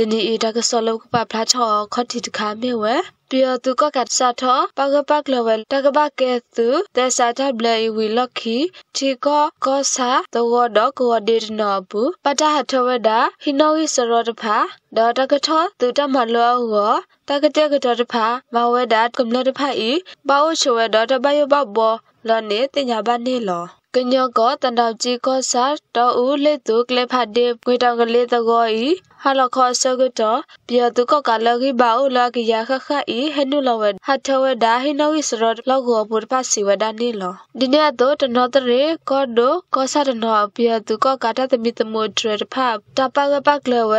တနီအီဒါကဆောလောကပပလာချောခတ်တီတခါမေဝဲပြတူကကတ်စာထပကပကလဝဲတကပကဲသူတစာထဘလေဝီလခီချီကကောစာတောဒကောဒေနဘူပတဟထဝဒဟိနောဝိစရောတဖာဒေါ်တကထသူတမလောဟောတကတဲ့ကတတဖာမဝဲဒတ်ကမလတဖာဤဘောချဝဲဒေါ်တဘယဘဘောလနေတင်ညာဘနေလောကညောကောတန်တောက်ကြီးကောစာတောဦးလက်သူကလဖတ်ဒေငွေတောင်ကလေးတကောဤဟာလခောဆဂတောပြတုကကလခိဘာဥလကရခခဤဟနုလဝဒဟထဝဒဟိနဝိစရတ်လောက်ကိုပုပ္ပစီဝဒနီလဒီနေ့တော့တနောတရေကောဒိုကောစာတနောပြတုကကတတမိတမိုထရဖပ်တပကပကလဝ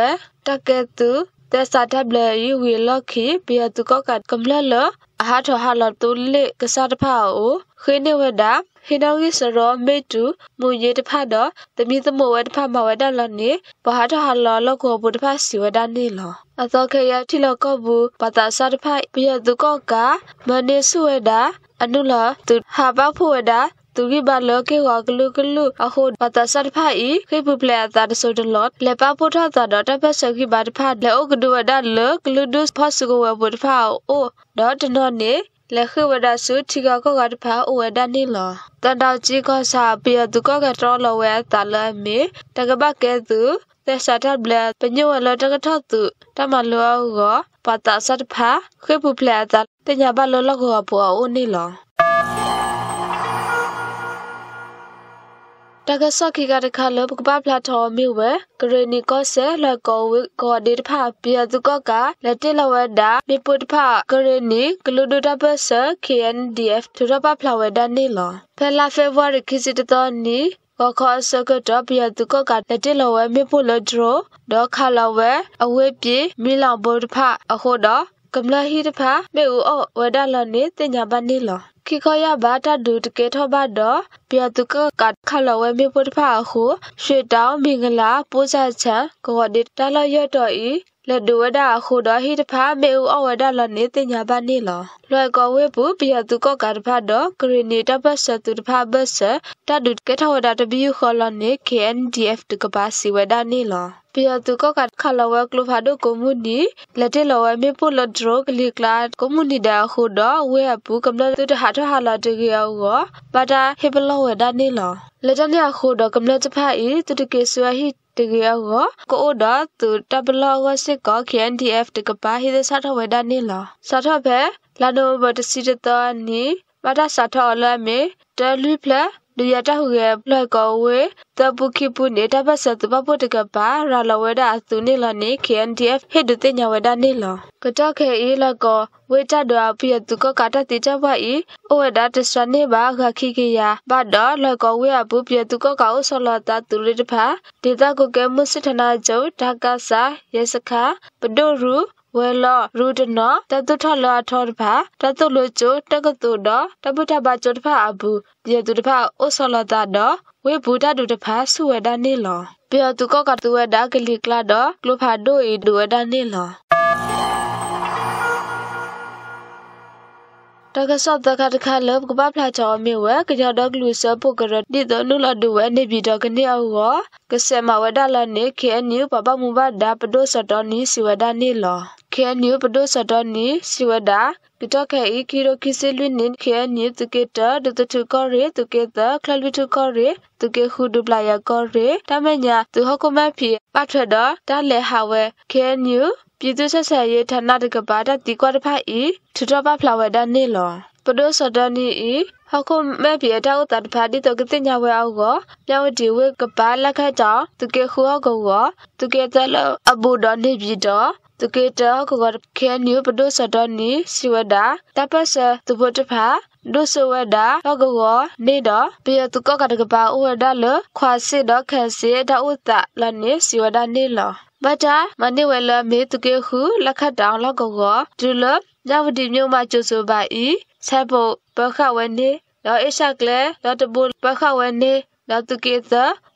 တကဲသူแต่สาทับเลยยูวีล็อกขีเปียตุกอกัดกำเลิลอาหาทอหาลอตุเลกษัตริย์พาโอเคเนวดาဟိနောဂိစရောမေတုမူရေတဖတ်တော့တမိသမုတ်ဝဲတဖတ်မဝဲတော့လနေဘဟာတဟာလောလောက်ကိုဘုတဖတ်စီဝဒနေလော အသောခေယတိလောကောဘူးပတာစာတဖတ်ပြယသူကောကမနေစုဝဲတာအနုလသူဟာပဖို့ဝဲတာသူကြီးဘာလောကေဝါဂလူဂလူအခုဘာသာစတ်ဖာဤခေပူပလေအသာတဆိုတလော့လေပါပုထသာတော့တပတ်စကြီးဘာတဖာလေအုတ်ဒူဝဒလောဂလူဒုစဖတ်စကိုဝဘုတ်ဖာအိုဒေါ်တနော်နေလခဝဒစုတီကကောကတဖာအဝဒနေလောတတောက်ကြီးကစာပြသူကကတော်လဝဲတလမေတကပကဲသူသက်စာတဘလပညဝလတကထသူတမလောကပတာစတ်ဖာခေပူပလေအသာတညာဘလလခောဘောအိုနေလောတကဆော့ခိကတခါလဘကပပလာထောမီဝဲဂရနီကောဆဲလကောဝကောဒေတဖာပြဇုကောကလက်တလဝဒါမေပုတဖာဂရနီဂလူဒတာပဆာ KNDF ထရပပလာဝဒါနီလောဖဲလာဖေဗရီခိစစ်တောနီကခောစကတော့ပြတုကကလက်တလဝဲမေပုလဒရဒေါခလဝဲအဝေးပြေမီလောင်ဘုတ်ဖအဟောတော့ကမ္လာဟိတဖာမေဦးအောဝဒါလနေတင်ညာပနီလောခိခရဘာတာဒုတကေထောဘာဒပြတုကကတ်ခလဝဲမေပုတဖာဟုရွှေတောင်းမင်္ဂလာပူဇာချံကောဒစ်တလရတော်ဤလဒဝဒခုဒဟိတဖာမေဥအဝဒလနေတင်ညာဘနေလလွယ်ကောဝေဘူးပြတုကကတဖတ်တော့ဂရနီတပတ်ဆတုတဖတ်ဘဆတဒုကေထဝဒတဘီခလနေ KNDF တကပါစီဝဒနေလပြတုကကခလဝကလဖာဒုကမှုနီလတေလဝမေပုလဒရဂလီကလာကမှုနီဒါခုဒဝေဘူးကမ္လတုတဟာထဟာလာတကရောဘာတာဟေဘလဝဒနေလလတန်ရခုဒကမ္လတဖာဤတတကေဆွာဟိတကယ်ကိုကိုအိုဒါသူတဘလောကစစ်ကော KNDF တကပါဟိဒစာထဝေဒနီလာစာထဘဲလာနိုဘတစီတတနီမတာစာထအလမေတလူဖလဒူရတဟုရဲ့ဘလက်ကောဝေတပုခိပုနေတပတ်ဆက်တပပုတကပါရာလဝဲဒအသူနေလနေ KNDF ဟေဒူတင်ညာဝဲဒနေလကတခဲအေလကောဝေတဒွာပိယတုကကတတိချဘဤအဝဒတစနေပါခခိကေယဘဒလကောဝေအပုပိယတုကကောဆလတာသူရတဖာဒေတာကိုကဲမှုစစ်ထနာကျုပ်ဒါကစာရေစခပဒိုရူဝဲလောရူဒနောတတုထလောအထောတဖာတတုလူချိုတကတုတော့တပုထဘာချိုတဖာအဘူးတေတုတဖာဩဆောလတာတော့ဝေဘူဒတုတဖာဆုဝဲတာနေလောပြေတုကောကတုဝဲတာဂလိကလာတော့ကလုဖာဒိုဤဒွဲတာနေလောတကဆော့တကတခါလဘကပဖလာချောမြေဝဲကြောဒကလူဆပုကရတိတနုလဒဝဲနေပြီတော့ကနေအောဝကဆမဝဒလနေခေနီပပမူဘဒါပဒိုစတော်နီစီဝဒနီလောခဲနီပဒိုစတနီစီဝဒာဂတခဲဤကီရိုခီစီလွနင်ခဲနီတကေတဒတထုကောရေတကေတခလလူထုကောရေတကေခုဒူပလာယာကောရေတမညာသူဟကုမဖီပထရဒတလဲဟာဝဲခဲနီပြည်သူဆက်ဆက်ရေးဌာနတကပါဒတီကွာတဖိုက်ဤထထပဖလာဝဲဒနေလောပဒိုစဒနီဤဟခုမဲ့ပြေတောက်တတ်ဖာဒီတကတိညာဝဲအောကိုပြောင်းဒီဝဲကပါလက်ခတ်တော့သူကေခူဟောကောသူကေတလအဘူဒနေပြီတော့ตุเกตอกกอดเคนิวปดุสดอนีสิวดาตาปัสตุบตภาဒုစဝဒအဂဂနေဒပြယတုကကတကပါဥဝဒလခွာစစ်ဒခစေဒဥတလနေစီဝဒနေလဘတာမနိဝလမေတုကေဟုလခတောင်လဂဂဒုလဇဝတိမြို့မှာကျုဆိုပါဤဆက်ဖို့ဘခဝနေတော့အိရှကလေတော့တဘူဘခဝနေတော့တုကေသ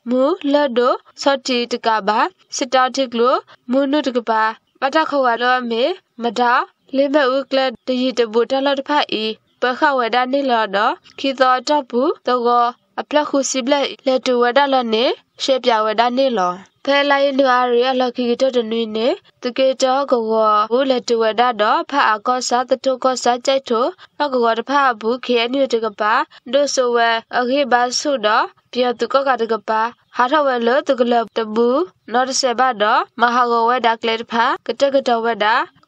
မူလဒိုစတိတကပါစတာတိကလိုမုနုတကပါပတခဝါတော့မေမဒါလေမဥကလတရီတဘူတလတ်ဖတ်ဤပခဝဒနိလောတော့ခီတော်တဘူးတော့အပလက်ခုစီဘလက်လက်တူဝဒလနဲ့ရှေပြဝဒနိလောဖဲလိုက်လူအရီအလခိကတနွေနေတကေတောကဝဘူးလက်တဝဒတော့ဖအကောစာတတုကောစာကြိုက်ထုအကဝတဖဘူးခေအညတကပါဒုဆဝအခိဘဆုတော့ပြတုကကတကပါဟာထဝဲလတကလတဘူးနော်ဆေဘတော့မဟာဂဝဲဒါကလက်ဖကတကတဝဒ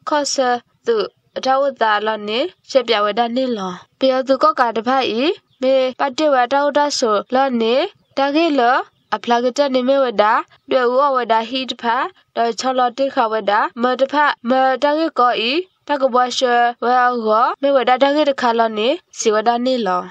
ခောဆသူအထဝတာလနေရှက်ပြဝဒနေလောပြတုကကတဖဤမေပတဝတောဒဆုလနေတကေလောအဖလာကတဲ့နေမဝဒတွေ့ဦးအဝဒဟိတဖာတော်ချလတိခဝဒမတဖမတကကောဤတကဘွားရှဝဲဟောမေဝဒတကတခါလနေစီဝဒနေလော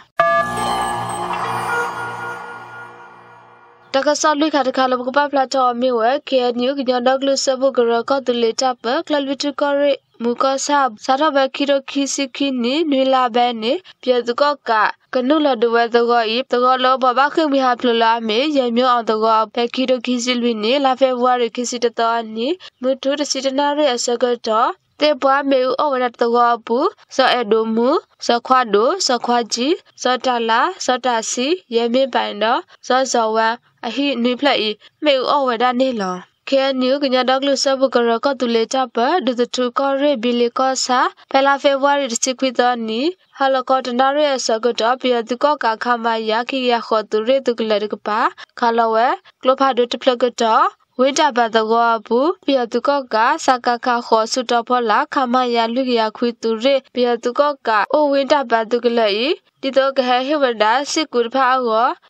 တကဆလွိခတခါလဘကပပလာတော်မေဝကေနျူကညောဒဂလုဆဘဂရကတလေတပကလဝိတကရမူကဆပ်စာရဘခိရခိစိခိနီနီလာဘဲနီပြဒကကကနုလဒဝဲတကောဤတကောလောဘဘခိမဟာဖလလာမေရမျိုးအောင်တကောဘခိရခိစိလွီနီလာဖေဝါရခိစိတတော်နီမုထုတစီတနာရဲအစကတော့တေပွားမေဥဩဝရတကောဘူးဇောအဒုမူဇခွာဒုဇခွာကြီးဇတလာဇတစီရေမင်းပိုင်တော့ဇဇဝံအဟိနိဖလက်ဤမေဥဩဝဒနေလောခဲနူကညာဒေါကလူဆဘကရကတူလေချပဒဒထူကရဘီလီကဆာဖလာဖေဝါရီတစီခွီတနီဟလကတနာရဲဆကတပြဒုကကခမယခိယခတူရေဒုကလရကပါခလဝဲကလဖဒတပလကတဝိတပတ်တကောဘူးပြတုကကစကခခောစုတဖလာခမရလူကရခွေသူရပြတုကကအိုဝိတပတ်တုကလေဤတိတော့ကဟဟိဝဒစိကုရဖာဟ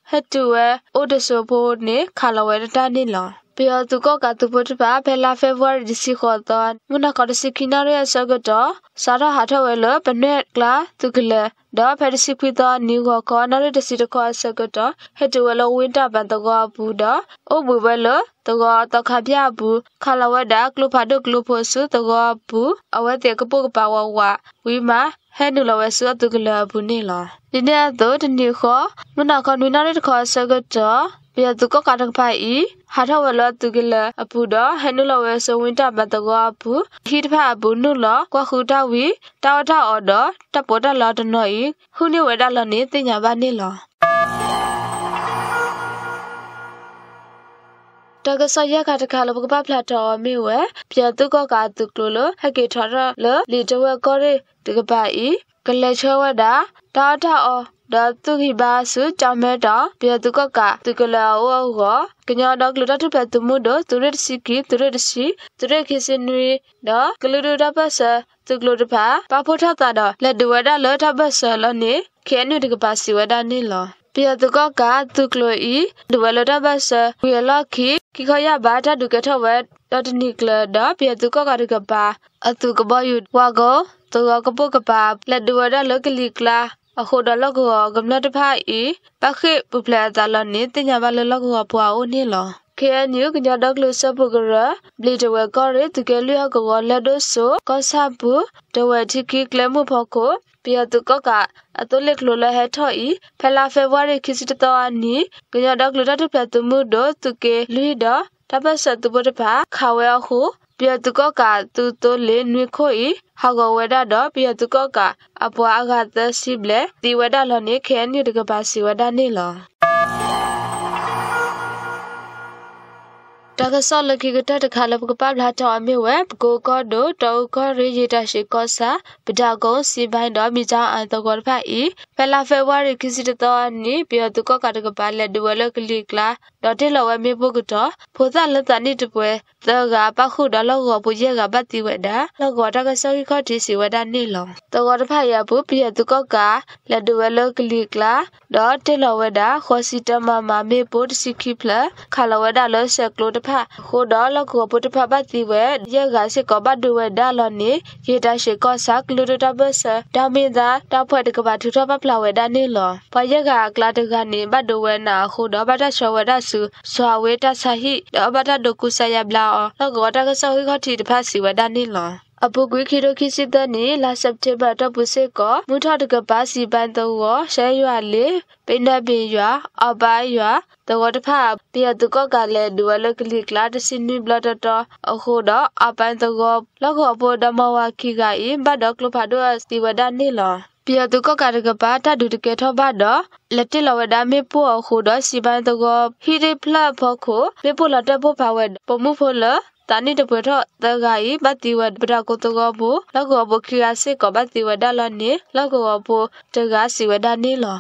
ဟတူဝအိုဒဆိုဖို့နေခလဝဲတတနေလောပျော်သူကကသူပုတ်ပါဖဲလာဖေဗူအရီဒီစီခေါ်တော့ငုနာကတစီခိနာရဲဆကတော့စာရဟာထဝဲလပနက်ကလာသူကလဒါဖဲဒီစီခွီတော့နီဂောကနာရဒစီတခေါ်ဆကတော့ဟက်တဝဲလဝင်းတာပန်တကောဘူးတော့အိုဘူပဲလတကောတခပြဘူးခလာဝဲတာကလုဖာဒုကလုဖို့စုတကောဘူးအဝဲတဲ့ကပုတ်ပါဝဝဝီမာဟဲနူလဝဲဆူအတုကလဘူးနေလားဒီနေ့တော့တနေ့ခေါ်မနာခနွေနာတဲ့ခေါ်ဆကတော့ပြသူကကတဖိုင်ဤဟာထဝလသူကလအပူတော့ဟနုလဝဲဆဝင်တမတကောပူဟိတဖအပူနုလကွခုတဝီတောထအော်တော့တပေါ်တလာတနော်ဤခုနေဝဲတလနေတင်ညာပါနေလောတကဆရခတကလဘကပဖလာတော်မေဝပြတုကကတုကလဟကေထရလလီတဝကောရတကပဤကလချဝဒတာထအောဒါသူခိဘာစုချမဲတာပြတုကကတုကလာဝဟောကညာတော့ကလူတတ်ဖက်သူမှုတော့သူရစီကီသူရစီသူရခိစနွေတော့ကလူတပတ်ဆသူကလူတဖာပဖို့ထတာတော့လက်တဝဒလောထပတ်ဆလောနေခဲနုတကပါစီဝဒနေလောပြယသူကကသူကလိုဤဒဝလတာဘဆဝီလခိခိခရဘာထဒုကထဝဲတတနိကလဒပြယသူကကဒကပါအသူကဘယုဝါကောသူကကပုကပါလက်ဒဝဒလကလိကလာအခုတော့လောက်ကောကမ္လတဖိုင်ဤပခိပပလာဇာလနေတင်ညာဘလလောက်ကောပွားဦးနေလော KNU ကညဒကလဆပကရဘလီတဝဲကောရတကယ်လျောက်ကလက်ဒိုဆိုကောဆပူတဝဲတိကိကလမှုဖခုပြယတကကအတလက်လလဟထောဤဖလာဖေဝါရီခစ်တတော်အနီကညဒကလတပြတ်မှုဒတကေလွီဒတပတ်ဆတ်ဘတ်ဖာခဝဲဟုပြတကကတူတိုလေနွေခိုဤဟာဂဝဲဒါတော့ပြတကကအပွားအကသစီဘလေဒီဝဲဒါလနေခဲနေတကပါစီဝဲဒါနေလောဒါကဆော့လခိကတတခါလပကပလာတောအမေဝဲပကိုကောဒိုတောကောရေရတရှိကောစာပဒါကုံစီပိုင်းတော်မိချောင်းအန်တကောဖတ်ဤဖလာဖေဝါရီခိစီတတော်နိပြောသူကောကတကပလက်ဒွယ်လကလီကလာဒေါ်တေလဝဲမေဖို့ကတော့ဖိုသလက်သနိတပွဲသောကပခုတော်လောကပူရကပတ်တိဝဲတာလောကတကဆော့ခောတိစီဝဲတာနိလောတကောတဖတ်ရဘူးပြောသူကောကလက်ဒွယ်လကလီကလာဒေါ်တေလဝဲတာခောစီတမမမေဖို့တစီခိဖလာခါလဝဲတာလောဆက်ကလိုတဖတ်ဟာခိုဒေါ်လကိုပုတဖပတ်တီဝဲရေဂါရှိကဘဒူဝဲဒါလော်နေရေတရှိကဆာကလူဒတဘဆာဒါမင်းသာတဖွဲ့တကဘာထူထပပလာဝဲဒါနေလော်ဖရေဂါကလာတကနေဘဒူဝဲနာခိုဒေါ်ဘဒရှဝဲဒါဆူဆွာဝဲတဆာဟိဒေါ်ဘဒဒုကုဆာယဘလာလကောတကဆောဟိခတိတဖတ်စီဝဲဒါနေလော်အပုကွေခိတိုခိစစ်တဲ့နေလာစက်တေဘာတပုစေကမုထတကပါစီပန်တော့ရှဲရွာလေပိန္ဒပင်ရွာအပိုင်းရွာတော့တဖပြတကကလည်းဒူလကလိကလာတစင်းနီဘလတတအခုတော့အပန်တော့လောက်အပေါ်ဓမ္မဝခိကအိဘတ်တော့ကလဖတ်တော့စီဝဒနေလောပြတုကကရကပါတဒုတကေထဘဒလတိလဝဒမေပုအခုတော့စီပန်တော့ဟီရီဖလဖခုမေပုလတပုဖဝဲပမှုဖလတာနိတပွေတော့တဂါယီဘတ်တီဝဒပဒကိုတကောဘူးလောက်ကောဘခရီယာစစ်ကောဘတ်တီဝဒလနိလောက်ကောဘူးတဂါစီဝဒနိလော